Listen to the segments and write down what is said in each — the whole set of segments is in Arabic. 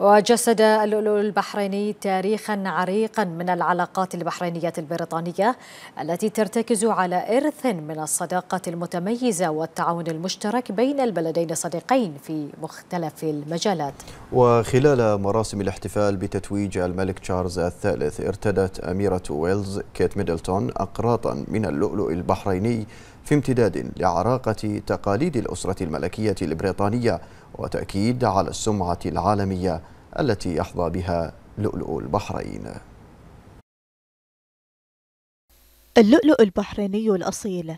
وجسد اللؤلؤ البحريني تاريخا عريقا من العلاقات البحرينية البريطانية التي ترتكز على إرث من الصداقة المتميزة والتعاون المشترك بين البلدين الصديقين في مختلف المجالات وخلال مراسم الاحتفال بتتويج الملك تشارلز الثالث ارتدت أميرة ويلز كيت ميدلتون أقراطا من اللؤلؤ البحريني في امتداد لعراقة تقاليد الأسرة الملكية البريطانية وتأكيد على السمعة العالمية التي يحظى بها لؤلؤ البحرين اللؤلؤ البحريني الأصيل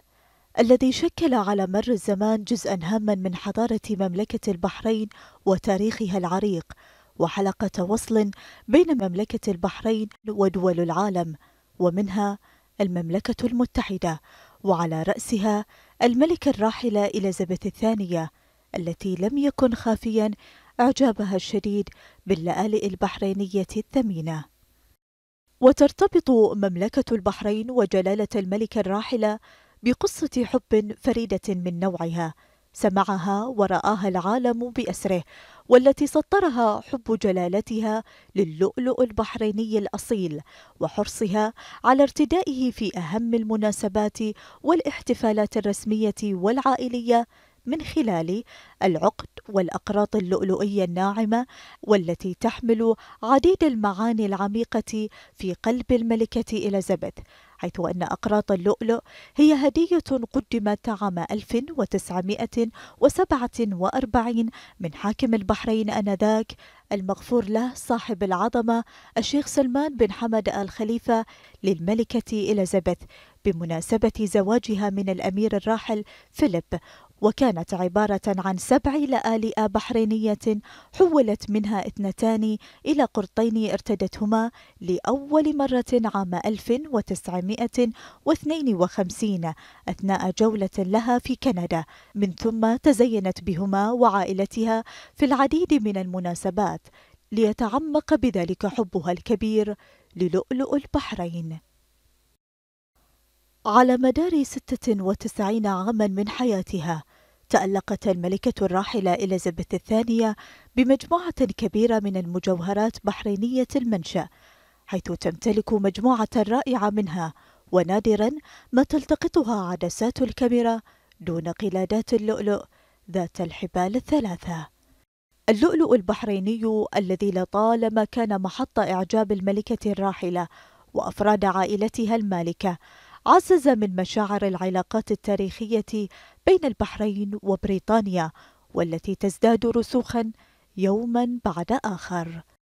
الذي شكل على مر الزمان جزءا هاما من حضارة مملكة البحرين وتاريخها العريق وحلقة وصل بين مملكة البحرين ودول العالم ومنها المملكة المتحدة وعلى رأسها الملكة الراحلة إليزابيث الثانية التي لم يكن خافيا إعجابها الشديد باللآلئ البحرينية الثمينة وترتبط مملكة البحرين وجلالة الملكة الراحلة بقصة حب فريدة من نوعها سمعها ورآها العالم بأسره والتي سطرها حب جلالتها للؤلؤ البحريني الأصيل وحرصها على ارتدائه في أهم المناسبات والاحتفالات الرسمية والعائلية من خلال العقد والأقراط اللؤلؤية الناعمة والتي تحمل عديد المعاني العميقة في قلب الملكة إليزابيث حيث أن أقراط اللؤلؤ هي هدية قدمت عام 1947 من حاكم البحرين آنذاك المغفور له صاحب العظمة الشيخ سلمان بن حمد آل خليفة للملكة إليزابيث بمناسبة زواجها من الأمير الراحل فيليب وكانت عبارة عن سبع لآلئ بحرينية حولت منها اثنتان إلى قرطين ارتدتهما لأول مرة عام 1952 أثناء جولة لها في كندا من ثم تزينت بهما وعائلتها في العديد من المناسبات ليتعمق بذلك حبها الكبير للؤلؤ البحرين على مدار 96 عاما من حياتها تألقت الملكة الراحلة إليزابيث الثانية بمجموعة كبيرة من المجوهرات بحرينية المنشأ حيث تمتلك مجموعة رائعة منها ونادرا ما تلتقطها عدسات الكاميرا دون قلادات اللؤلؤ ذات الحبال الثلاثة اللؤلؤ البحريني الذي لطالما كان محط إعجاب الملكة الراحلة وأفراد عائلتها المالكة عزز من مشاعر العلاقات التاريخية بين البحرين وبريطانيا والتي تزداد رسوخا يوما بعد آخر